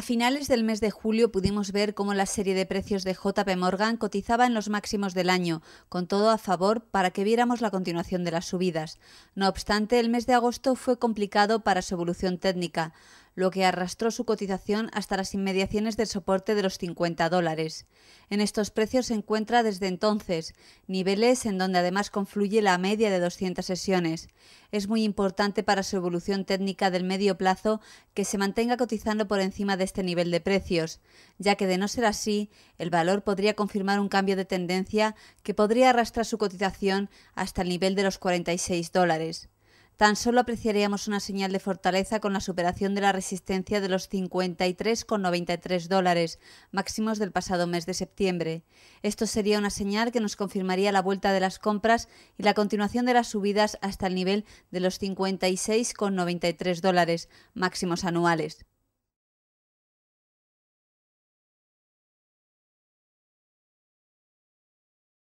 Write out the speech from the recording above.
A finales del mes de julio pudimos ver cómo la serie de precios de JP Morgan cotizaba en los máximos del año, con todo a favor para que viéramos la continuación de las subidas. No obstante, el mes de agosto fue complicado para su evolución técnica lo que arrastró su cotización hasta las inmediaciones del soporte de los 50 dólares. En estos precios se encuentra desde entonces, niveles en donde además confluye la media de 200 sesiones. Es muy importante para su evolución técnica del medio plazo que se mantenga cotizando por encima de este nivel de precios, ya que de no ser así, el valor podría confirmar un cambio de tendencia que podría arrastrar su cotización hasta el nivel de los 46 dólares. Tan solo apreciaríamos una señal de fortaleza con la superación de la resistencia de los 53,93 dólares, máximos del pasado mes de septiembre. Esto sería una señal que nos confirmaría la vuelta de las compras y la continuación de las subidas hasta el nivel de los 56,93 dólares, máximos anuales.